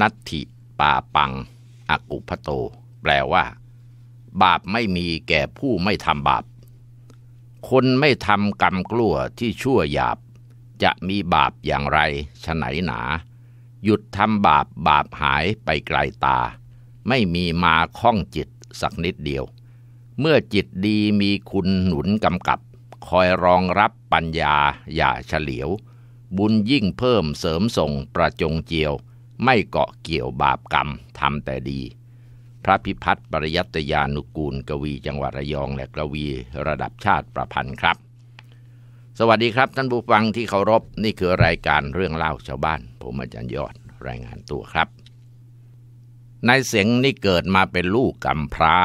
นัตถิปาปังอากุพโต แปลว่า บาปไม่มีแก่ผู้ไม่ทำบาป คนไม่ทำกรรมกลัวที่ชั่วหยาบ จะมีบาปอย่างไรฉไหนหนา หยุดทำบาป บาปหายไปไกลตา ไม่มีมาข้องจิตสักนิดเดียว เมื่อจิตดีมีคุณหนุนกำกับ คอยรองรับปัญญาอย่าเฉลียว บุญยิ่งเพิ่มเสริมส่งประจงเจียวไม่เกาะเกี่ยวบาปกรรม ทำแต่ดี พระพิพัฒน์ปริยัตยานุกูลกวี จังหวัดระยอง และกวีระดับชาติประพันธ์ครับ สวัสดีครับท่านผู้ฟังที่เคารพนี่คือรายการเรื่องเล่าชาวบ้าน ผมอาจารย์ยอด รายงานตัวครับนายเสียงนี่เกิดมาเป็นลูกกำพร้า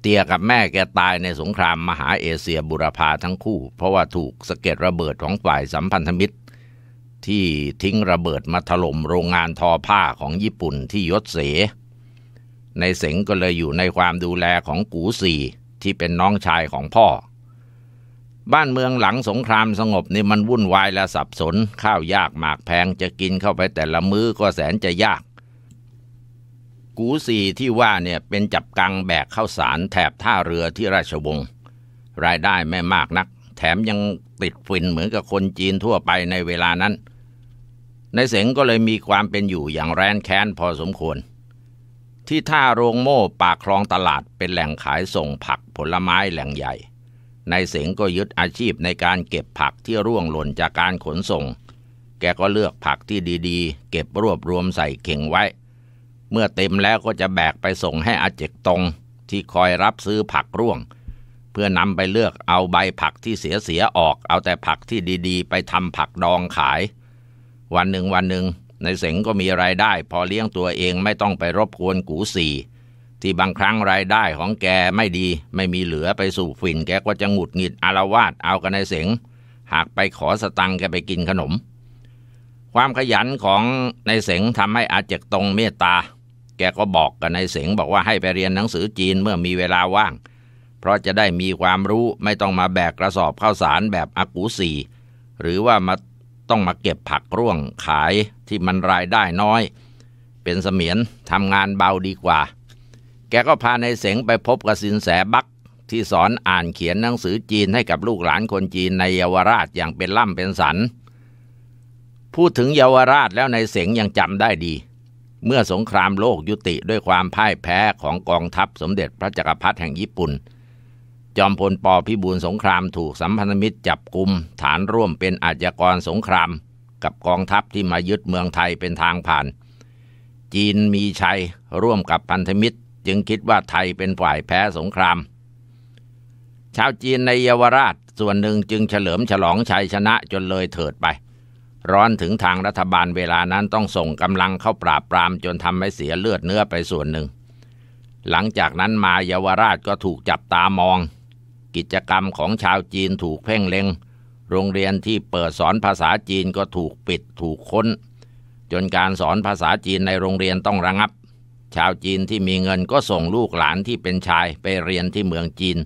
เตียกับแม่แกตายในสงครามมหาเอเชียบุรพาทั้งคู่เพราะว่าถูกสะเก็ดระเบิดของฝ่ายสัมพันธมิตรที่ทิ้งระเบิดมาถล่มโรงงานทอผ้าของญี่ปุ่นที่ยศเส ในเสงก็เลยอยู่ในความดูแลของกูสีที่เป็นน้องชายของพ่อ บ้านเมืองหลังสงครามสงบนี่มันวุ่นวายและสับสนข้าวยากหมากแพงจะกินเข้าไปแต่ละมื้อก็แสนจะยาก กูสีที่ว่าเนี่ยเป็นจับกังแบกข้าวสารแถบท่าเรือที่ราชวงศ์รายได้ไม่มากนัก แถมยังติดฝิ่นเหมือนกับคนจีนทั่วไปในเวลานั้นในเสงก็เลยมีความเป็นอยู่อย่างแรนแค้นพอสมควร ที่ท่าโรงโม่ปากคลองตลาดเป็นแหล่งขายส่งผักผลไม้แหล่งใหญ่ในเสงก็ยึดอาชีพในการเก็บผักที่ร่วงหล่นจากการขนส่ง แกก็เลือกผักที่ดีๆเก็บรวบรวมใส่เข่งไว้ เมื่อเต็มแล้วก็จะแบกไปส่งให้อาเจกตงที่คอยรับซื้อผักร่วง เพื่อนำไปเลือกเอาใบผักที่เสียเสียออกเอาแต่ผักที่ดีๆ ไปทำผักดองขายวันหนึ่งวันหนึ่งในเสงก็มีรายได้ พอเลี้ยงตัวเองไม่ต้องไปรบกวนกูสี่ที่บางครั้งรายได้ของแกไม่ดีไม่มีเหลือไปสู่ฝิ่น แกก็จะหงุดหงิดอารวาสเอากันในเสงหากไปขอสตังแกไปกินขนม ความขยันของในเสงทำให้อาเจกตรงเมตตาแกก็บอกกับในเสงบอกว่าให้ไปเรียนหนังสือจีนเมื่อมีเวลาว่างเพราะจะได้มีความรู้ไม่ต้องมาแบกกระสอบข้าวสารแบบอากูสี่หรือว่ามาต้องมาเก็บผักร่วงขายที่มันรายได้น้อย เป็นเสมียนทำงานเบาดีกว่า แกก็พาในเสงไปพบกับสินแสบักที่สอนอ่านเขียนหนังสือจีนให้กับลูกหลานคนจีนในเยาวราชอย่างเป็นล่ำเป็นสันพูดถึงเยาวราชแล้วในเสงยังจำได้ดี เมื่อสงครามโลกยุติด้วยความพ่ายแพ้ของกองทัพสมเด็จพระจักรพรรดิแห่งญี่ปุ่นจอมพลปพิบูลสงครามถูกสัมพันธมิตรจับกุม ฐานร่วมเป็นอาชญากรสงคราม กับกองทัพที่มายึดเมืองไทยเป็นทางผ่าน จีนมีชัยร่วมกับพันธมิตรจึงคิดว่าไทยเป็นฝ่ายแพ้สงคราม ชาวจีนในเยาวราชส่วนหนึ่งจึงเฉลิมฉลองชัยชนะจนเลยเถิดไป ร้อนถึงทางรัฐบาลเวลานั้นต้องส่งกำลังเข้าปราบปรามจนทำให้เสียเลือดเนื้อไปส่วนหนึ่ง หลังจากนั้นมาเยาวราชก็ถูกจับตามองกิจกรรมของชาวจีนถูกเพ่งเล็ง โรงเรียนที่เปิดสอนภาษาจีนก็ถูกปิดถูกค้น จนการสอนภาษาจีนในโรงเรียนต้องระงับ ชาวจีนที่มีเงินก็ส่งลูกหลานที่เป็นชายไปเรียนที่เมืองจีน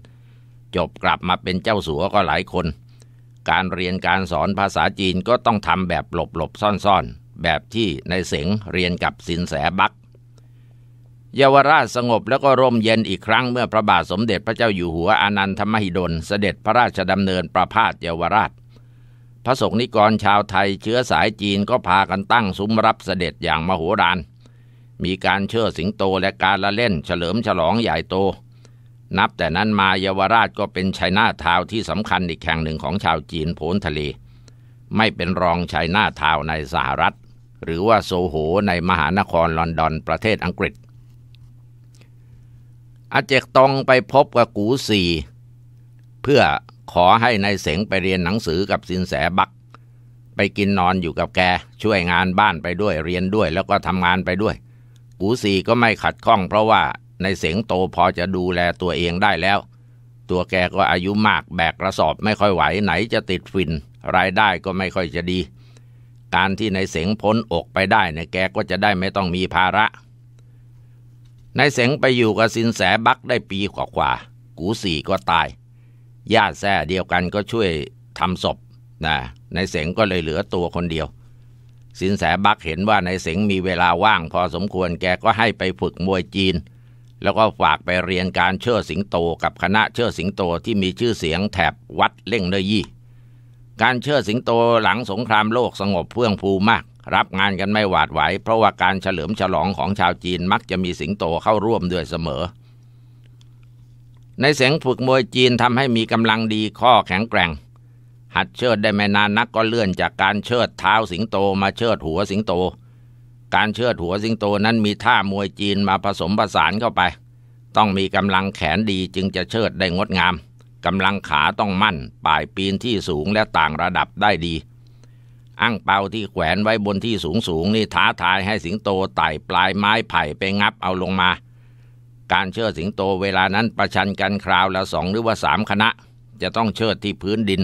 จบกลับมาเป็นเจ้าสัวก็หลายคน การเรียนการสอนภาษาจีนก็ต้องทำแบบหลบหลบซ่อน ๆ แบบที่ในเสงเรียนกับสินแสบักเยาวราชสงบแล้วก็ร่มเย็นอีกครั้งเมื่อพระบาทสมเด็จพระเจ้าอยู่หัวอนันทมหิดลเสด็จพระราชดำเนินประพาสเยาวราช พระสงฆ์นิกรชาวไทยเชื้อสายจีนก็พากันตั้งซุ้มรับเสด็จอย่างมโหฬาร มีการเชิดสิงโตและการละเล่นเฉลิมฉลองใหญ่โต นับแต่นั้นมาเยาวราชก็เป็นชัยนาทาวที่สำคัญอีกแห่งหนึ่งของชาวจีนโ้นทะเล ไม่เป็นรองชัยนาทาวในสหรัฐ หรือว่าโซโหในมหานครลอนดอนประเทศอังกฤษอาเจกตองไปพบกับกูสีเพื่อขอให้นายเสงไปเรียนหนังสือกับสินแสบัก ไปกินนอนอยู่กับแกช่วยงานบ้านไปด้วยเรียนด้วย แล้วก็ทำงานไปด้วยกูสีก็ไม่ขัดข้องเพราะว่าในเสงโตพอจะดูแลตัวเองได้แล้วตัวแกก็อายุมากแบกกระสอบไม่ค่อยไหวไหนจะติดฟินรายได้ก็ไม่ค่อยจะดี การที่ในเสงพ้นอกไปได้ในยแกก็จะได้ไม่ต้องมีภาระนายเสงไปอยู่กับสินแสบักได้ปีกว่าๆ กูสี่ก็ตาย ญาติแท้เดียวกันก็ช่วยทำศพนะ นายเสงก็เลยเหลือตัวคนเดียว สินแสบักเห็นว่านายเสงมีเวลาว่าง พอสมควรแกก็ให้ไปฝึกมวยจีน แล้วก็ฝากไปเรียนการเชิดสิงโตกับคณะเชิดสิงโตที่มีชื่อเสียงแถบวัดเล่งเนยี่ การเชิดสิงโตหลังสงครามโลกสงบเพื่องฟูมากรับงานกันไม่หวาดไหวเพราะว่าการเฉลิมฉลองของชาวจีนมักจะมีสิงโตเข้าร่วมด้วยเสมอ ในเสียงฝึกมวยจีนทำให้มีกำลังดีข้อแข็งแกร่ง หัดเชิดได้ไม่นานนักก็เลื่อนจากการเชิดเท้าสิงโตมาเชิดหัวสิงโต การเชิดหัวสิงโตนั้นมีท่ามวยจีนมาผสมผสานเข้าไป ต้องมีกำลังแขนดีจึงจะเชิดได้งดงามกำลังขาต้องมั่น ป่ายปีนที่สูงและต่างระดับได้ดีอั้งเปาที่แขวนไว้บนที่สูงสูงนี่ท้าทายให้สิงโตไต่ปลายไม้ไผ่ไปงับเอาลงมา การเชิดสิงโตเวลานั้นประชันกันคราวละสองหรือว่าสามคณะ จะต้องเชิดที่พื้นดิน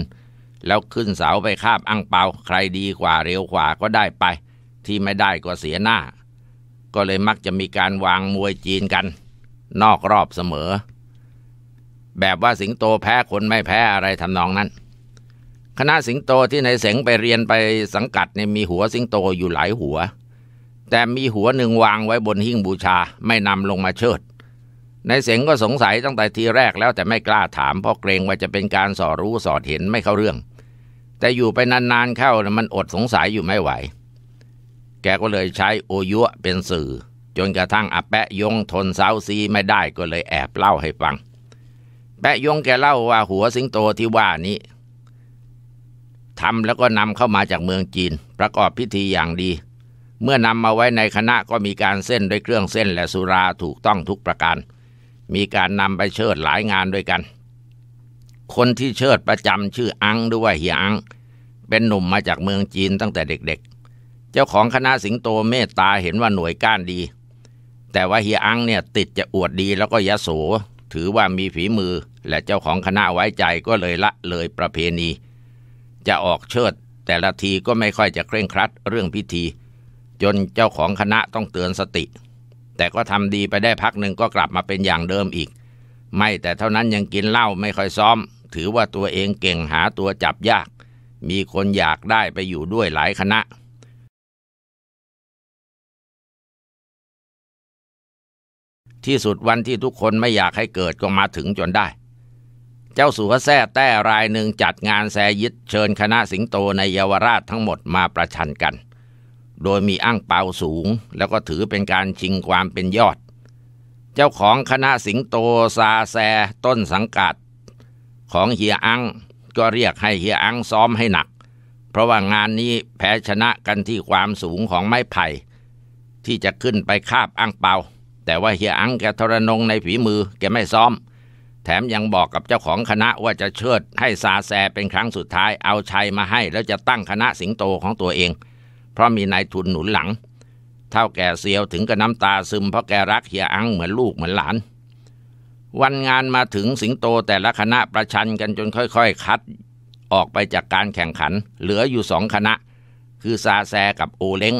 แล้วขึ้นเสาไปคาบอั้งเปา ใครดีกว่าเร็วกว่าก็ได้ไป ที่ไม่ได้ก็เสียหน้า ก็เลยมักจะมีการวางมวยจีนกัน นอกรอบเสมอ แบบว่าสิงโตแพ้คนไม่แพ้อะไรทำนองนั้นคณะสิงโตที่นายเสงไปเรียนไปสังกัดเนี่ยมีหัวสิงโตอยู่หลายหัว แต่มีหัวหนึ่งวางไว้บนหิ้งบูชาไม่นำลงมาเชิดนายเสงก็สงสัยตั้งแต่ทีแรกแล้วแต่ไม่กล้าถามเพราะเกรงว่าจะเป็นการสอรู้สอดเห็นไม่เข้าเรื่อง แต่อยู่ไปนานๆเข้ามันอดสงสัยอยู่ไม่ไหว แกก็เลยใช้โอยุเป็นสื่อ จนกระทั่งอาแปะยงทนเซาซีไม่ได้ก็เลยแอบเล่าให้ฟัง แปะยงแกเล่าว่าหัวสิงโตที่ว่านี้ทำแล้วก็นำเข้ามาจากเมืองจีน ประกอบพิธีอย่างดี เมื่อนำมาไว้ในคณะก็มีการเส้นด้วยเครื่องเส้นและสุราถูกต้องทุกประการ มีการนำไปเชิดหลายงานด้วยกัน คนที่เชิดประจำชื่ออังด้วยเฮียอังเป็นหนุ่มมาจากเมืองจีนตั้งแต่เด็กๆ เจ้าของคณะสิงโตเมตตาเห็นว่าหน่วยก้านดี แต่ว่าเฮียอังเนี่ยติดจะอวดดีแล้วก็ยะโส ถือว่ามีฝีมือ และเจ้าของคณะไว้ใจก็เลยละเลยประเพณีจะออกเชิดแต่ละทีก็ไม่ค่อยจะเคร่งครัดเรื่องพิธี จนเจ้าของคณะต้องเตือนสติ แต่ก็ทำดีไปได้พักหนึ่งก็กลับมาเป็นอย่างเดิมอีก ไม่แต่เท่านั้นยังกินเหล้าไม่ค่อยซ้อม ถือว่าตัวเองเก่งหาตัวจับยาก มีคนอยากได้ไปอยู่ด้วยหลายคณะ ที่สุดวันที่ทุกคนไม่อยากให้เกิดก็มาถึงจนได้เจ้าสัวแซ่แต้รายหนึ่งจัดงานแซยิดเชิญคณะสิงโตในเยาวราชทั้งหมดมาประชันกัน โดยมีอ่างเปาสูง แล้วก็ถือเป็นการชิงความเป็นยอด เจ้าของคณะสิงโตซาแซต้นสังกัดของเฮียอังก็เรียกให้เฮียอังซ้อมให้หนัก เพราะว่างานนี้แพ้ชนะกันที่ความสูงของไม้ไผ่ที่จะขึ้นไปคาบอ่างเปา แต่ว่าเฮียอังแกทรนงในฝีมือแกไม่ซ้อมแถมยังบอกกับเจ้าของคณะว่าจะเชิดให้ซาแซเป็นครั้งสุดท้ายเอาชัยมาให้แล้วจะตั้งคณะสิงโตของตัวเอง เพราะมีนายทุนหนุนหลังเท่าแก่เซียวถึงกับน้ำตาซึมเพราะแกรักเฮียอังเหมือนลูกเหมือนหลาน วันงานมาถึงสิงโตแต่ละคณะประชันกันจนค่อยๆคัด ออกไปจากการแข่งขันเหลืออยู่สองคณะ คือซาแซกับโอเล้ง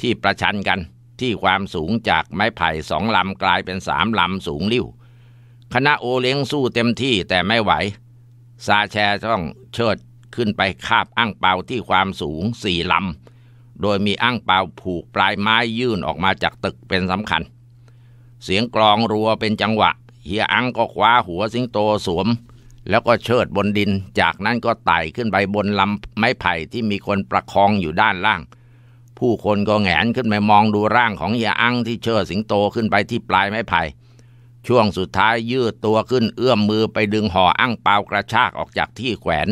ที่ประชันกันที่ความสูงจากไม้ไผ่สองลำกลายเป็นสามลำสูงริ้วคณะโอเลี้ยงสู้เต็มที่แต่ไม่ไหว ซาแชต้องเชิดขึ้นไปคาบอ่างเปาที่ความสูงสี่ลำโดยมีอ่างเปาผูกปลายไม้ยื่นออกมาจากตึกเป็นสำคัญ เสียงกลองรัวเป็นจังหวะเฮียอังก็คว้าหัวสิงโตสวม แล้วก็เชิดบนดิน จากนั้นก็ไต่ขึ้นไปบนลำไม้ไผ่ที่มีคนประคองอยู่ด้านล่าง ผู้คนก็แงนขึ้นไปมองดูร่าง ของเฮียอังที่เชิดสิงโตขึ้นไปที่ปลายไม้ไผ่ช่วงสุดท้ายยืดตัวขึ้นเอื้อมมือไปดึงห่ออั้งเปล่ากระชากออกจากที่แขวน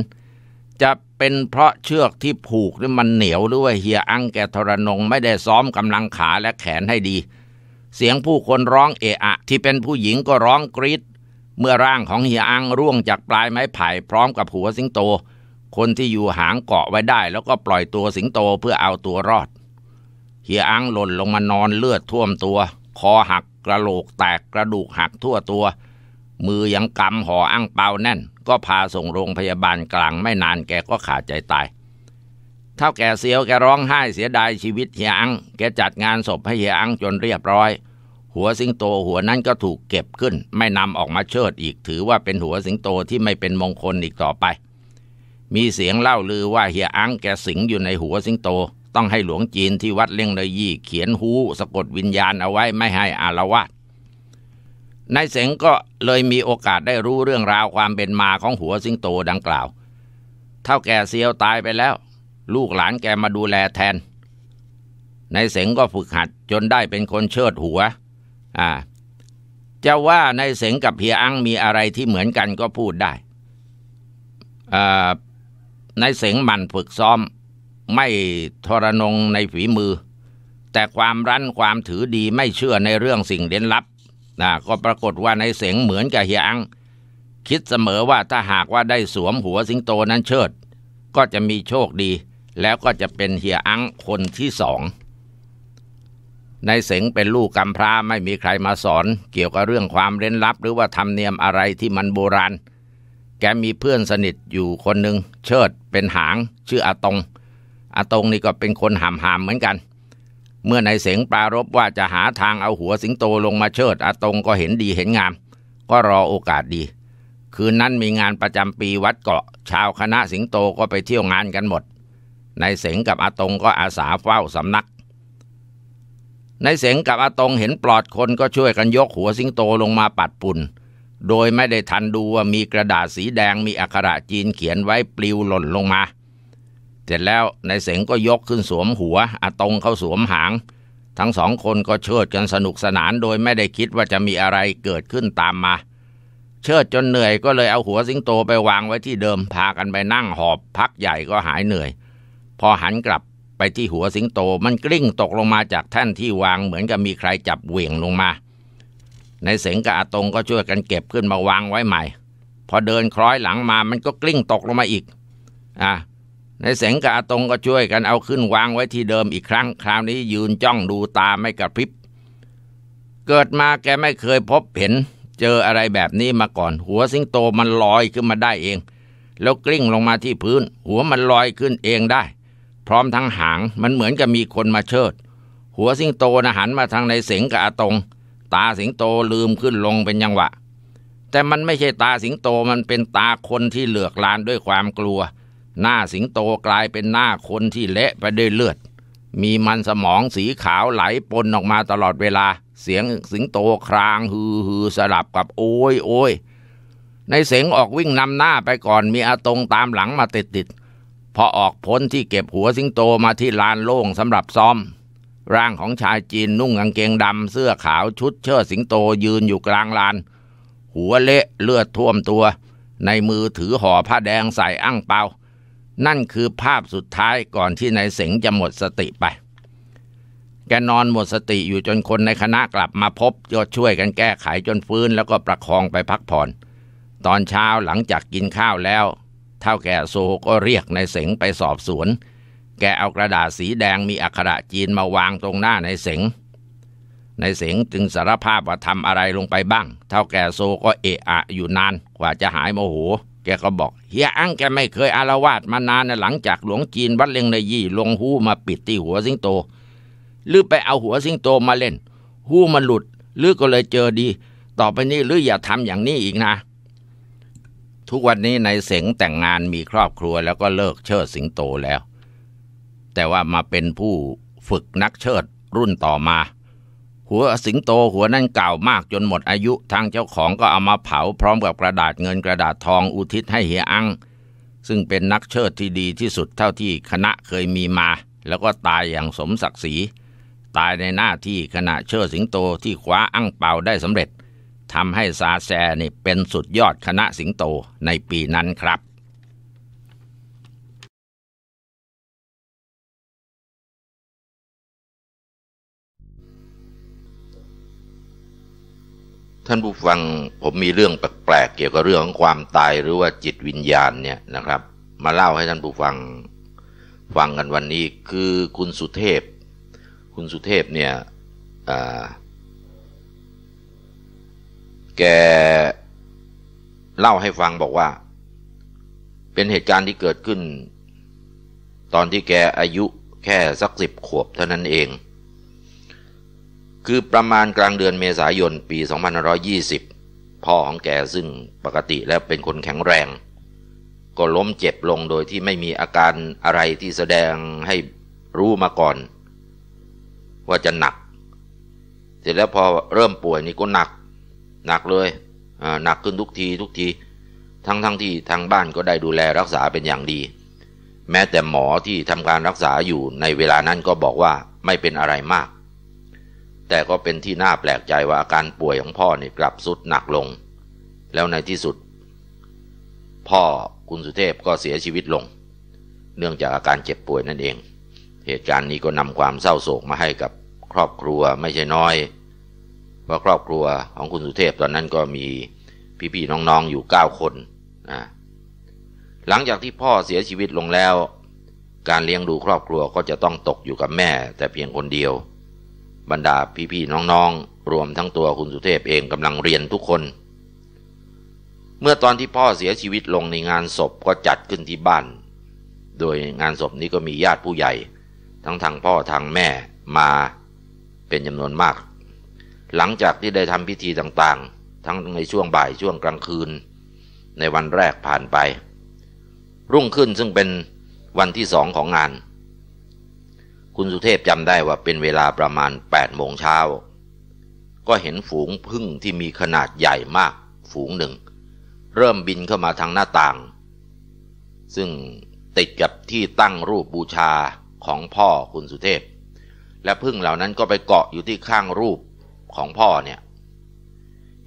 จะเป็นเพราะเชือกที่ผูกนี่มันเหนียวหรือว่าเฮียอั้งแกทรนงไม่ได้ซ้อมกำลังขาและแขนให้ดี เสียงผู้คนร้องเอะอะที่เป็นผู้หญิงก็ร้องกรีดเมื่อร่างของเฮียอังร่วงจากปลายไม้ไผ่ พร้อมกับหัวสิงโต คนที่อยู่หางเกาะไว้ได้แล้วก็ปล่อยตัวสิงโตเพื่อเอาตัวรอดเฮียอังหล่นลงมานอนเลือดท่วมตัวคอหักกระโหลกแตกกระดูกหักทั่วตัว มือยังกำห่ออั้งเปาแน่นก็พาส่งโรงพยาบาลกลางไม่นานแกก็ขาดใจตายเท่าแกเสียวแกร้องไห้เสียดายชีวิตเฮียอังแกจัดงานศพให้เฮียอังจนเรียบร้อย หัวสิงโตหัวนั้นก็ถูกเก็บขึ้น ไม่นำออกมาเชิดอีกถือว่าเป็นหัวสิงโตที่ไม่เป็นมงคลอีกต่อไป มีเสียงเล่าลือว่าเฮียอังแกสิงอยู่ในหัวสิงโตต้องให้หลวงจีนที่วัดเล่งเลยยี่ เขียนหูสะกดวิญญาณเอาไว้ ไม่ให้อารวาสนายเสงก็เลยมีโอกาสได้รู้เรื่องราวความเป็นมาของหัวสิงโตดังกล่าว เท่าแก่เซียวตายไปแล้ว ลูกหลานแก มาดูแลแทนนายเสงก็ฝึกหัดจนได้เป็นคนเชิดหัวอ่าจะว่านายเสงกับเฮียอังมีอะไรที่เหมือนกันก็พูดได้อ่านายเสงมันฝึกซ้อมไม่ทรนงในฝีมือ แต่ความรั้นความถือดีไม่เชื่อในเรื่องสิ่งเด่นลับนะก็ปรากฏว่าในเสงเหมือนกับเฮียอังคิดเสมอว่าถ้าหากว่าได้สวมหัวสิงโตนั้นเชิด ก็จะมีโชคดี แล้วก็จะเป็นเฮียอังคนที่สองในเสงเป็นลูกกำพร้าไม่มีใครมาสอนเกี่ยวกับเรื่องความเร้นลับ หรือว่าธรรมเนียมอะไรที่มันโบราณ แกมีเพื่อนสนิทอยู่คนหนึ่งเชิดเป็นหาง ชื่ออาตงอาตรงนี่ก็เป็นคนหำหำเหมือนกัน เมื่อในเสงปรารบว่าจะหาทางเอาหัวสิงโตลงมาเชิดอาตรงก็เห็นดีเห็นงาม ก็รอโอกาสดี คืนนั้นมีงานประจำปีวัดเกาะ ชาวคณะสิงโตก็ไปเที่ยวงานกันหมดนายเสงกับอาตรงก็อาสาเฝ้าสำนักนายเสงกับอาตรงเห็นปลอดคนก็ช่วยกันยกหัวสิงโตลงมาปัดปุ่น โดยไม่ได้ทันดูว่ามีกระดาษสีแดงมีอักขระจีนเขียนไว้ปลิวหล่นลงมาเสร็จแล้วนายเสงก็ยกขึ้นสวมหัวอาตงเข้าสวมหาง ทั้งสองคนก็เชิดกันสนุกสนานโดยไม่ได้คิดว่าจะมีอะไรเกิดขึ้นตามมา เชิดจนเหนื่อยก็เลยเอาหัวสิงโตไปวางไว้ที่เดิมพากันไปนั่งหอบพักใหญ่ก็หายเหนื่อย พอหันกลับไปที่หัวสิงโตมันกลิ้งตกลงมาจากแท่นที่วางเหมือนกับมีใครจับเหวี่ยงลงมา ในเสงกับอาตงก็ช่วยกันเก็บขึ้นมาวางไว้ใหม่ พอเดินคล้อยหลังมามันก็กลิ้งตกลงมาอีก อ่ะในเสงกาตรงก็ช่วยกันเอาขึ้นวางไว้ที่เดิมอีกครั้ง คราวนี้ยืนจ้องดูตาไม่กระพริบเกิดมาแกไม่เคยพบเห็น เจออะไรแบบนี้มาก่อน หัวสิงโตมันลอยขึ้นมาได้เอง แล้วกลิ้งลงมาที่พื้น หัวมันลอยขึ้นเองได้ พร้อมทั้งหางมันเหมือนกับมีคนมาเชิด หัวสิงโตนะหันมาทางในเสงกาตรงตาสิงโตลืมขึ้นลงเป็นยังหวะ แต่มันไม่ใช่ตาสิงโตมันเป็นตาคนที่เหลือกลานด้วยความกลัวหน้าสิงโตกลายเป็นหน้าคนที่เละไปด้วยเลือด มีมันสมองสีขาวไหลปนออกมาตลอดเวลา เสียงสิงโตครางฮือฮือสลับกับโอ้ยโอ้ยในเสียงออกวิ่งนำหน้าไปก่อนมีอาตงตามหลังมาติดติด พอออกพ้นที่เก็บหัวสิงโตมาที่ลานโล่งสำหรับซ้อม ร่างของชายจีนนุ่งกางเกงดำเสื้อขาวชุดเชิดสิงโตยืนอยู่กลางลาน หัวเละเลือดท่วมตัว ในมือถือห่อผ้าแดงใส่อั้งเปานั่นคือภาพสุดท้ายก่อนที่นายเสงจะหมดสติไป แกนอนหมดสติอยู่จนคนในคณะกลับมาพบอดช่วยกันแก้ไขจนฟื้นแล้วก็ประคองไปพักผ่อน ตอนเช้าหลังจากกินข้าวแล้ว เท่าแก่โซก็เรียกนายเสงไปสอบสวน แกเอากระดาษสีแดงมีอักขระจีนมาวางตรงหน้านายเสงนายเสงจึงสารภาพว่าทำอะไรลงไปบ้าง เท่าแก่โซก็เอะอะอยู่นานกว่าจะหายโมโหแกก็บอกเฮียอังแกไม่เคยอารวาสมานานนะหลังจากหลวงจีนวัดเลงในยี่ลงหู้มาปิดที่หัวสิงโต หรือไปเอาหัวสิงโตมาเล่นหู้มันหลุดหรือก็เลยเจอดี ต่อไปนี้หรืออย่าทำอย่างนี้อีกนะ ทุกวันนี้ในเสงแต่งงานมีครอบครัวแล้วก็เลิกเชิดสิงโตแล้ว แต่ว่ามาเป็นผู้ฝึกนักเชิดรุ่นต่อมาหัวสิงโตหัวนั่นเก่ามากจนหมดอายุทางเจ้าของก็เอามาเผาพร้อมกับกระดาษเงินกระดาษทองอุทิศให้เฮียอังซึ่งเป็นนักเชิดที่ดีที่สุดเท่าที่คณะเคยมีมา แล้วก็ตายอย่างสมศักดิ์ศรี ตายในหน้าที่ขณะเชิดสิงโตที่คว้าอั้งเปาได้สำเร็จทำให้ซาแซนี่เป็นสุดยอดคณะสิงโตในปีนั้นครับท่านผู้ฟังผมมีเรื่องแปลกๆเกี่ยวกับเรื่องของความตายหรือว่าจิตวิญญาณเนี่ยนะครับ มาเล่าให้ท่านผู้ฟังฟังกันวันนี้ คือคุณสุเทพ คุณสุเทพเนี่ยแกเล่าให้ฟังบอกว่าเป็นเหตุการณ์ที่เกิดขึ้น ตอนที่แกอายุแค่สักสิบขวบเท่านั้นเองคือประมาณกลางเดือนเมษายนปี2520 พ่อของแก ซึ่งปกติแล้วเป็นคนแข็งแรง ก็ล้มเจ็บลงโดยที่ไม่มีอาการอะไรที่แสดงให้รู้มาก่อน ว่าจะหนัก เสร็จแล้วพอเริ่มป่วยนี่ ก็หนัก หนักเลยหนักขึ้นทุกทีทุกที ทั้งทั้งที่ทางบ้านก็ได้ดูแลรักษาเป็นอย่างดี แม้แต่หมอที่ทำการรักษาอยู่ในเวลานั้นก็บอกว่าไม่เป็นอะไรมากแต่ก็เป็นที่น่าแปลกใจว่าอาการป่วยของพ่อนี่กลับสุดหนักลง แล้วในที่สุด พ่อคุณสุเทพก็เสียชีวิตลง เนื่องจากอาการเจ็บป่วยนั่นเอง เหตุการณ์นี้ก็นำความเศร้าโศกมาให้กับครอบครัวไม่ใช่น้อยเพราะครอบครัวของคุณสุเทพตอนนั้นก็มีพี่ๆน้องๆอยู่9คนนะหลังจากที่พ่อเสียชีวิตลงแล้ว การเลี้ยงดูครอบครัวก็จะต้องตกอยู่กับแม่ แต่เพียงคนเดียวบรรดาพี่ ๆ น้อง ๆ รวมทั้งตัวคุณสุเทพเองกำลังเรียนทุกคน เมื่อตอนที่พ่อเสียชีวิตลงในงานศพก็จัดขึ้นที่บ้าน โดยงานศพนี้ก็มีญาติผู้ใหญ่ ทั้งทางพ่อทางแม่มา เป็นจำนวนมาก หลังจากที่ได้ทำพิธีต่าง ๆ ทั้งในช่วงบ่ายช่วงกลางคืน ในวันแรกผ่านไป รุ่งขึ้นซึ่งเป็นวันที่สองของงานคุณสุเทพจำได้ว่าเป็นเวลาประมาณ8โมงเช้าก็เห็นฝูงพึ่งที่มีขนาดใหญ่มากฝูงหนึ่ง เริ่มบินเข้ามาทางหน้าต่าง ซึ่งติดกับที่ตั้งรูปบูชาของพ่อคุณสุเทพ และพึ่งเหล่านั้นก็ไปเกาะอยู่ที่ข้างรูปของพ่อเนี่ย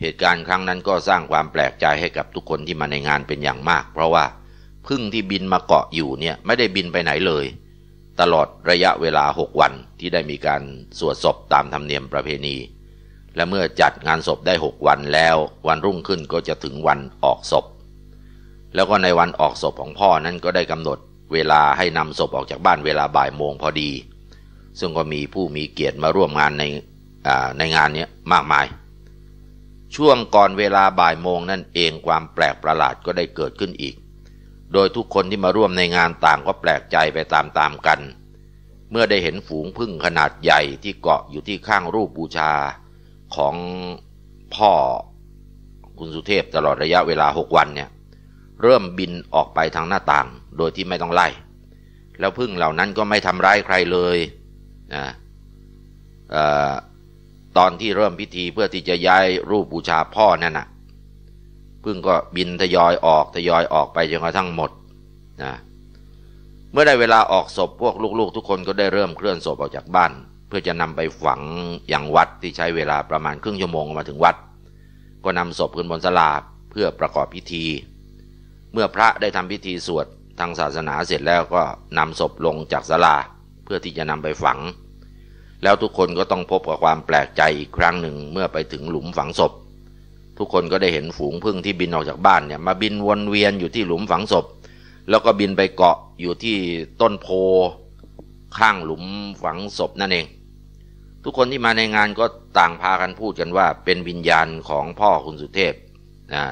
เหตุการณ์ครั้งนั้นก็สร้างความแปลกใจให้กับทุกคนที่มาในงานเป็นอย่างมาก เพราะว่าพึ่งที่บินมาเกาะอยู่เนี่ยไม่ได้บินไปไหนเลยตลอดระยะเวลาหกวันที่ได้มีการสวดศพตามธรรมเนียมประเพณี และเมื่อจัดงานศพได้หกวันแล้ว วันรุ่งขึ้นก็จะถึงวันออกศพแล้วก็ในวันออกศพของพ่อนั้นก็ได้กำหนดเวลาให้นำศพออกจากบ้านเวลาบ่ายโมงพอดี ซึ่งก็มีผู้มีเกียรติมาร่วมงานในในงานนี้มากมาย ช่วงก่อนเวลาบ่ายโมงนั่นเองความแปลกประหลาดก็ได้เกิดขึ้นอีกโดยทุกคนที่มาร่วมในงานต่างก็แปลกใจไปตามๆกัน เมื่อได้เห็นฝูงพึ่งขนาดใหญ่ที่เกาะอยู่ที่ข้างรูปบูชาของพ่อคุณสุเทพตลอดระยะเวลาหกวันเนี่ยเริ่มบินออกไปทางหน้าต่างโดยที่ไม่ต้องไล่ แล้วพึ่งเหล่านั้นก็ไม่ทำร้ายใครเลยนะตอนที่เริ่มพิธีเพื่อที่จะย้ายรูปบูชาพ่อนั่นนะพึ่งก็บินทยอยออกทยอยออกไปจนกระทั่งหมดนะเมื่อได้เวลาออกศพพวกลูกๆ ทุกคนก็ได้เริ่มเคลื่อนศพออกจากบ้าน เพื่อจะนำไปฝังอย่างวัดที่ใช้เวลาประมาณครึ่งชั่วโมงมาถึงวัด ก็นำศพขึ้นบนสลาเพื่อประกอบพิธี เมื่อพระได้ทำพิธีสวดทางศาสนาเสร็จแล้วก็นำศพลงจากสลาเพื่อที่จะนำไปฝัง แล้วทุกคนก็ต้องพบกับความแปลกใจอีกครั้งหนึ่งเมื่อไปถึงหลุมฝังศพทุกคนก็ได้เห็นฝูงพึ่งที่บินออกจากบ้านเนี่ยมาบินวนเวียนอยู่ที่หลุมฝังศพ แล้วก็บินไปเกาะอยู่ที่ต้นโพข้างหลุมฝังศพนั่นเอง ทุกคนที่มาในงานก็ต่างพากันพูดกันว่า เป็นวิญญาณของพ่อคุณสุเทพนะ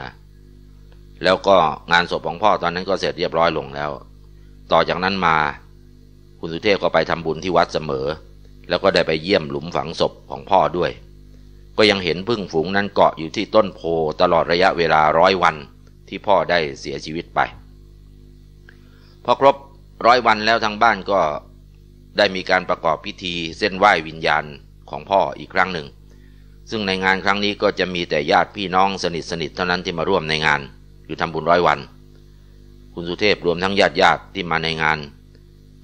แล้วก็งานศพของพ่อตอนนั้นก็เสร็จเรียบร้อยลงแล้ว ต่อจากนั้นมาคุณสุเทพก็ไปทำบุญที่วัดเสมอ แล้วก็ได้ไปเยี่ยมหลุมฝังศพของพ่อด้วยก็ยังเห็นพึ่งฝูงนั้นเกาะอยู่ที่ต้นโพตลอดระยะเวลาร้อยวันที่พ่อได้เสียชีวิตไป พอครบร้อยวันแล้วทางบ้านก็ได้มีการประกอบพิธีเส้นไหว้วิญญาณของพ่ออีกครั้งหนึ่ง ซึ่งในงานครั้งนี้ก็จะมีแต่ญาติพี่น้องสนิทสนิทเท่านั้นที่มาร่วมในงาน อยู่ทำบุญร้อยวัน คุณสุเทพรวมทั้งญาติญาติที่มาในงาน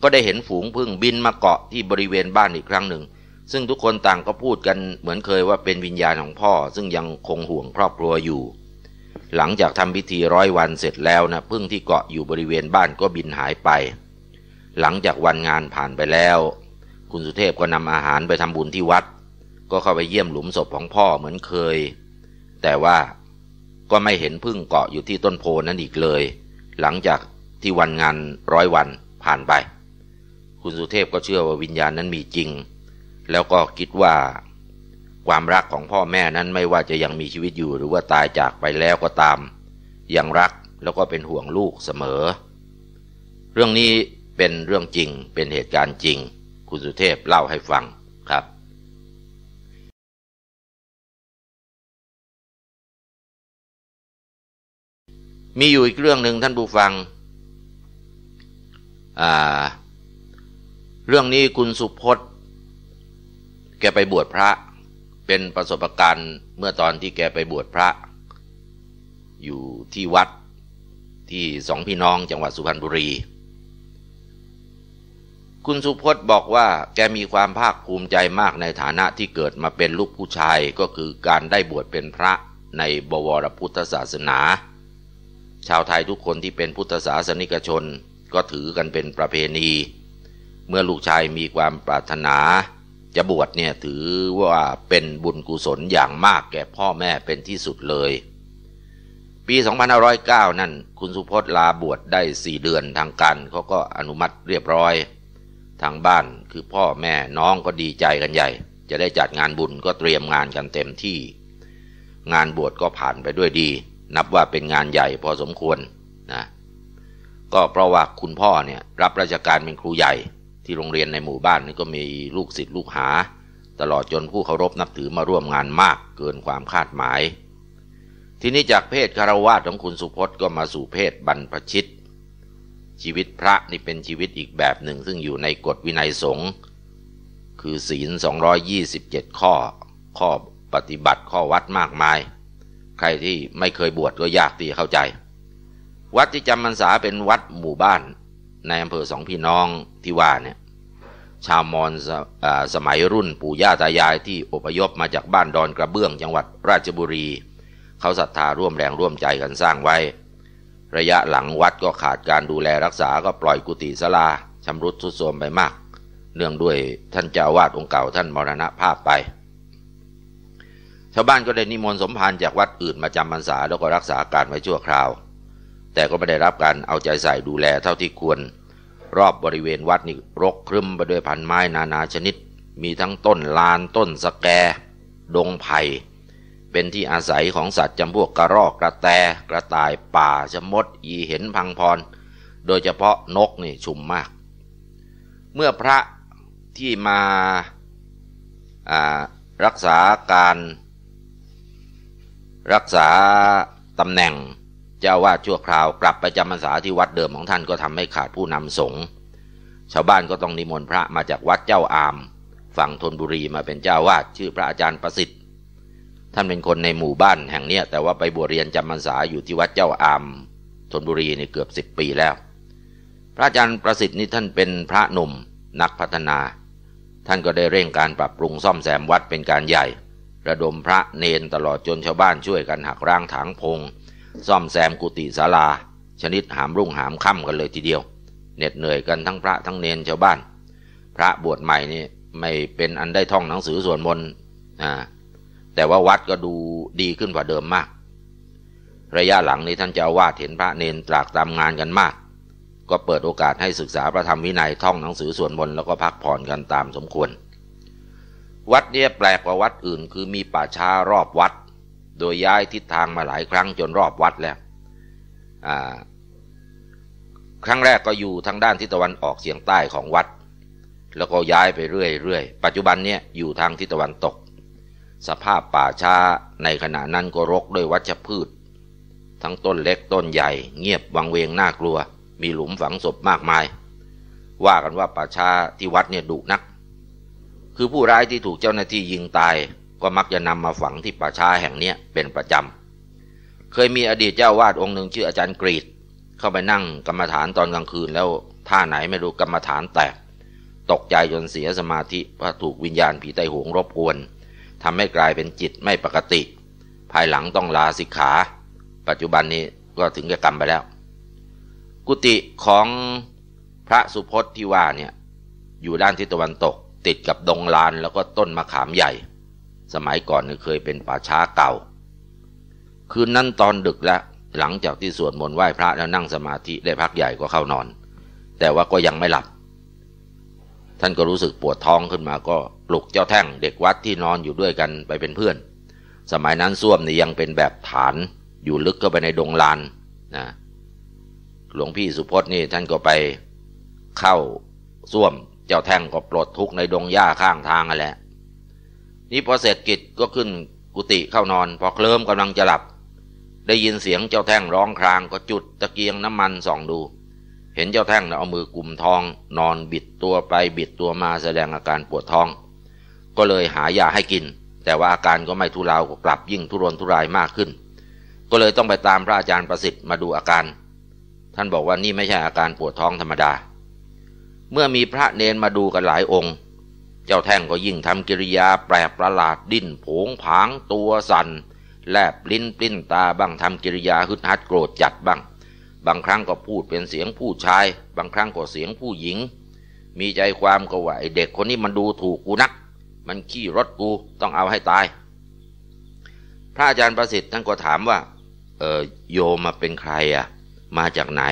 ก็ได้เห็นฝูงพึ่งบินมาเกาะที่บริเวณบ้านอีกครั้งหนึ่งซึ่งทุกคนต่างก็พูดกันเหมือนเคยว่าเป็นวิญญาณของพ่อซึ่งยังคงห่วงครอบครัวอยู่ หลังจากทำพิธีร้อยวันเสร็จแล้วนะพึ่งที่เกาะอยู่บริเวณบ้านก็บินหายไป หลังจากวันงานผ่านไปแล้ว คุณสุเทพก็นำอาหารไปทำบุญที่วัด ก็เข้าไปเยี่ยมหลุมศพของพ่อเหมือนเคย แต่ว่าก็ไม่เห็นพึ่งเกาะอยู่ที่ต้นโพนั้นอีกเลย หลังจากที่วันงานร้อยวันผ่านไป คุณสุเทพก็เชื่อว่าวิญญาณนั้นมีจริงแล้วก็คิดว่าความรักของพ่อแม่นั้นไม่ว่าจะยังมีชีวิตอยู่หรือว่าตายจากไปแล้วก็ตามยังรักแล้วก็เป็นห่วงลูกเสมอ เรื่องนี้เป็นเรื่องจริงเป็นเหตุการณ์จริง คุณสุเทพเล่าให้ฟังครับ มีอยู่อีกเรื่องหนึ่งท่านผู้ฟังเรื่องนี้คุณสุพจน์แกไปบวชพระเป็นประสบการณ์เมื่อตอนที่แกไปบวชพระ อยู่ที่วัดที่สองพี่น้องจังหวัดสุพรรณบุรี คุณสุพจน์บอกว่าแกมีความภาคภูมิใจมากในฐานะที่เกิดมาเป็นลูกผู้ชายก็คือการได้บวชเป็นพระในบวรพุทธศาสนา ชาวไทยทุกคนที่เป็นพุทธศาสนิกชนก็ถือกันเป็นประเพณี เมื่อลูกชายมีความปรารถนาจะบวชเนี่ยถือว่าเป็นบุญกุศลอย่างมากแก่พ่อแม่เป็นที่สุดเลย ปี 2509 นั่นคุณสุพจน์ลาบวชได้สี่เดือนทางการเขาก็อนุมัติเรียบร้อยทางบ้านคือพ่อแม่น้องก็ดีใจกันใหญ่ จะได้จัดงานบุญก็เตรียมงานกันเต็มที่ งานบวชก็ผ่านไปด้วยดี นับว่าเป็นงานใหญ่พอสมควรนะก็เพราะว่าคุณพ่อเนี่ยรับราชการเป็นครูใหญ่ที่โรงเรียนในหมู่บ้านนี้ก็มีลูกศิษย์ลูกหา ตลอดจนผู้เคารพนับถือมาร่วมงานมากเกินความคาดหมาย ทีนี้จากเพศคารวะของคุณสุพจน์ก็มาสู่เพศบรรพชิต ชีวิตพระนี่เป็นชีวิตอีกแบบหนึ่งซึ่งอยู่ในกฎวินัยสงฆ์คือศีล 227 ข้อ ข้อปฏิบัติข้อวัดมากมาย ใครที่ไม่เคยบวชก็ยากที่เข้าใจ วัดที่จำมันษาเป็นวัดหมู่บ้าน ในอำเภอสองพี่น้องที่ว่าเนี่ยชาวมอญสมัยรุ่นปู่ย่าตายายที่อพยพมาจากบ้านดอนกระเบื้องจังหวัดราชบุรี เขาศรัทธาร่วมแรงร่วมใจกันสร้างไว้ ระยะหลังวัดก็ขาดการดูแลรักษาก็ปล่อยกุฏิสลาชำรุดทรุดโทรมไปมาก เนื่องด้วยท่านเจ้าวาดองค์เก่าท่านมรณภาพไป ชาวบ้านก็ได้นิมนต์สมภารจากวัดอื่นมาจำพรรษาแล้วก็รักษาการไว้ชั่วคราว แต่ก็ไม่ได้รับการเอาใจใส่ดูแลเท่าที่ควรรอบบริเวณวัดนี่รกครึมไปด้วยพันไม้นานาชนิด มีทั้งต้นลานต้นสแกดงไผ่ เป็นที่อาศัยของสัตว์จำพวกกระรอกกระแตกระต่ายป่าชมดอีเห็นพังพร โดยเฉพาะนกนี่ชุมมาก เมื่อพระที่มาารักษาการรักษาตำแหน่งเจ้าวาดชั่วคราวกลับไปจำพรรษาที่วัดเดิมของท่านก็ทำให้ขาดผู้นำสงฆ์ชาวบ้านก็ต้องนิมนต์พระมาจากวัดเจ้าอาม ฝั่งธนบุรีมาเป็นเจ้าวาดชื่อพระอาจารย์ประสิทธิ์ท่านเป็นคนในหมู่บ้านแห่งเนี้ยแต่ว่าไปบวชเรียนจำพรรษาอยู่ที่วัดเจ้าอามธนบุรีนี่เกือบสิบปีแล้ว พระอาจารย์ประสิทธิ์นี่ท่านเป็นพระหนุ่มนักพัฒนา ท่านก็ได้เร่งการปรับปรุงซ่อมแซมวัดเป็นการใหญ่ระดมพระเนนตลอดจนชาวบ้านช่วยกันหักร่างถางพงซ่อมแซมกุฏิศาลา ชนิดหามรุ่งหามค่ำกันเลยทีเดียวเหน็ดเหนื่อยกันทั้งพระทั้งเนนชาวบ้าน พระบวชใหม่นี่ไม่เป็นอันได้ท่องหนังสือส่วนมนต์แต่ว่าวัดก็ดูดีขึ้นกว่าเดิมมาก ระยะหลังนี้ท่านเจ้าวาดเห็นพระเนนตรากตามงานกันมาก ก็เปิดโอกาสให้ศึกษาพระธรรมวินัยท่องหนังสือส่วนมนต์แล้วก็พักผ่อนกันตามสมควร วัดเนี่ยแปลกกว่าวัดอื่นคือมีป่าช้ารอบวัดโดยย้ายทิศทางมาหลายครั้งจนรอบวัดแล้วครั้งแรกก็อยู่ทางด้านทิศตะวันออกเฉียงใต้ของวัด แล้วก็ย้ายไปเรื่อยๆ ปัจจุบันเนี่ยอยู่ทางทิศตะวันตก สภาพป่าช้าในขณะนั้น ก็รกด้วยวัชพืช ทั้งต้นเล็กต้นใหญ่เงียบวังเวงน่ากลัว มีหลุมฝังศพมากมาย ว่ากันว่าป่าช้าที่วัดเนี่ยดุนัก คือผู้ร้ายที่ถูกเจ้าหน้าที่ยิงตายก็มักจะนำมาฝังที่ป่าช้าแห่งนี้เป็นประจำเคยมีอดีตเจ้าวาดองค์หนึ่งชื่ออาจารย์กรีดเข้าไปนั่งกรรมฐานตอนกลางคืนแล้วท่าไหนไม่รู้กรรมฐานแตก ตกใจจนเสียสมาธิเพราะถูกวิญญาณผีไตหงรบกวน ทำให้กลายเป็นจิตไม่ปกติ ภายหลังต้องลาสิกขา ปัจจุบันนี้ก็ถึงแก่กรรมไปแล้ว กุฏิของพระสุพจน์ที่ว่าเนี่ย อยู่ด้านทิศตะวันตก ติดกับดงลานแล้วก็ต้นมะขามใหญ่สมัยก่อนเคยเป็นป่าช้าเก่า คืนนั้นตอนดึกแล้วหลังจากที่สวดมนต์ไหว้พระแล้วนั่งสมาธิได้พักใหญ่ก็เข้านอน แต่ว่าก็ยังไม่หลับ ท่านก็รู้สึกปวดท้องขึ้นมาก็ปลุกเจ้าแท่งเด็กวัดที่นอนอยู่ด้วยกันไปเป็นเพื่อน สมัยนั้นส้วมนี่ยังเป็นแบบฐานอยู่ลึกเข้าไปในดงลานนะ หลวงพี่สุพจน์นี่ ท่านก็ไปเข้าส้วมเจ้าแท่งก็ปลดทุกในดงหญ้าข้างทางนั่นแหละนี่พอเสร็จกิจก็ขึ้นกุฏิเข้านอน พอเคลิ้มกำลังจะหลับ ได้ยินเสียงเจ้าแท่งร้องครางก็จุด ตะเกียงน้ำมันส่องดู เห็นเจ้าแท่งนะเอามือกุมทอง นอนบิดตัวไปบิดตัวมาแสดงอาการปวดท้อง ก็เลยหายาให้กิน แต่ว่าอาการก็ไม่ทุเลาก็กลับยิ่งทุรนทุรายมากขึ้น ก็เลยต้องไปตามพระอาจารย์ประสิทธิ์มาดูอาการ ท่านบอกว่านี่ไม่ใช่อาการปวดท้องธรรมดา เมื่อมีพระเนนมาดูกันหลายองค์เจ้าแท่งก็ยิ่งทำกิริยาแปลกประหลาดดิ้นผง ผาง ตัวสัน่นแลบลิ้น ปลิ้นตา บ้างทำกิริยาฮึดฮัด โกรธจัด บ้าง บางครั้งก็พูดเป็นเสียงผู้ชาย บางครั้งก็เสียงผู้หญิง มีใจความก็ว่า ไอเด็กคนนี้มันดูถูกกูนัก มันขี้รถกูต้องเอาให้ตายพระอาจารย์ประสิทธิ์ท่านก็ถามว่า เออโยมาเป็นใครอ่ะ มาจากไหน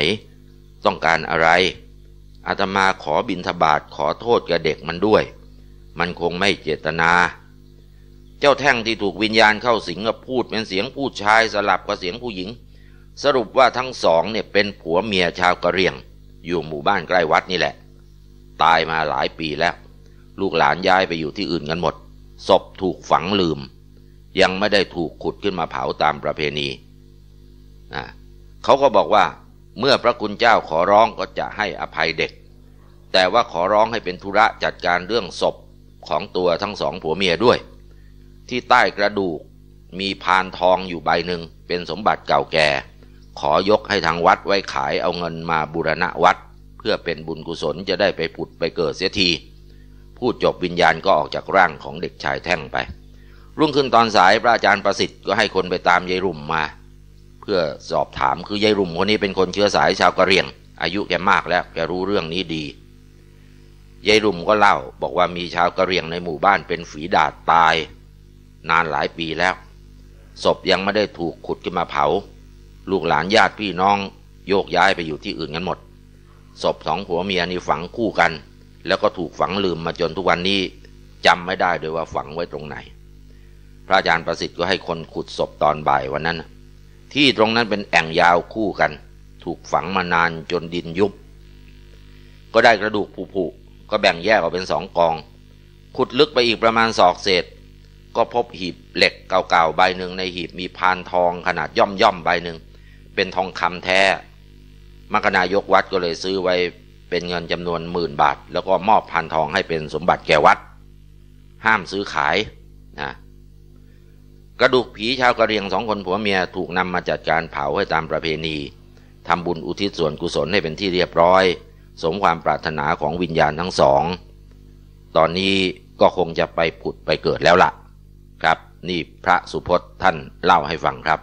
ต้องการอะไรอาตมาขอบินทบาทขอโทษกับเด็กมันด้วยมันคงไม่เจตนา เจ้าแท่งที่ถูกวิญญาณเข้าสิงก็พูดเป็นเสียงผู้ชายสลับกับเสียงผู้หญิง สรุปว่าทั้งสองเนี่ยเป็นผัวเมียชาวกะเหรี่ยง อยู่หมู่บ้านใกล้วัดนี่แหละ ตายมาหลายปีแล้ว ลูกหลานย้ายไปอยู่ที่อื่นกันหมดศพถูกฝังลืม ยังไม่ได้ถูกขุดขึ้นมาเผาตามประเพณีเขาก็บอกว่าเมื่อพระคุณเจ้าขอร้องก็จะให้อภัยเด็ก แต่ว่าขอร้องให้เป็นธุระจัดการเรื่องศพของตัวทั้งสองผัวเมียด้วย ที่ใต้กระดูกมีพานทองอยู่ใบหนึ่งเป็นสมบัติเก่าแก่ ขอยกให้ทางวัดไว้ขายเอาเงินมาบูรณะวัด เพื่อเป็นบุญกุศลจะได้ไปผุดไปเกิดเสียทีพูดจบวิญญาณก็ออกจากร่างของเด็กชายแท่งไป รุ่งขึ้นตอนสายพระอาจารย์ประสิทธิ์ก็ให้คนไปตามยายรุ่มมา เพื่อสอบถามคือยายรุ่มคนนี้เป็นคนเชื้อสายชาวกะเหรี่ยง อายุแกมากแล้วแกรู้เรื่องนี้ดียายรุมก็เล่าบอกว่ามีชาวกะเหรี่ยงในหมู่บ้านเป็นฝีดาดตาย นานหลายปีแล้ว ศพยังไม่ได้ถูกขุดขึ้นมาเผา ลูกหลานญาติพี่น้องโยกย้ายไปอยู่ที่อื่นกันหมดศพสองผัวเมียนี่ฝังคู่กัน แล้วก็ถูกฝังลืมมาจนทุกวันนี้จำไม่ได้เลยว่าฝังไว้ตรงไหน พระอาจารย์ประสิทธิ์ก็ให้คนขุดศพตอนบ่ายวันนั้น ที่ตรงนั้นเป็นแอ่งยาวคู่กัน ถูกฝังมานานจนดินยุบ ก็ได้กระดูกผุก็แบ่งแยกออกเป็นสองกอง ขุดลึกไปอีกประมาณศอกเศษ ก็พบหีบเหล็กเก่าๆใบหนึ่งในหีบมีพานทองขนาดย่อมๆใบหนึ่ง เป็นทองคำแท้มรคนายกวัดก็เลยซื้อไว้เป็นเงินจำนวนหมื่นบาท แล้วก็มอบพานทองให้เป็นสมบัติแก่วัด ห้ามซื้อขายนะกระดูกผีชาวกะเรียงสองคนผัวเมียถูกนำมาจัดการเผาให้ตามประเพณี ทำบุญอุทิศส่วนกุศลให้เป็นที่เรียบร้อยสมความปรารถนาของวิญญาณทั้งสอง ตอนนี้ก็คงจะไปผุดไปเกิดแล้วละ่ะ ครับนี่พระสุพจน์ท่านเล่าให้ฟังครับ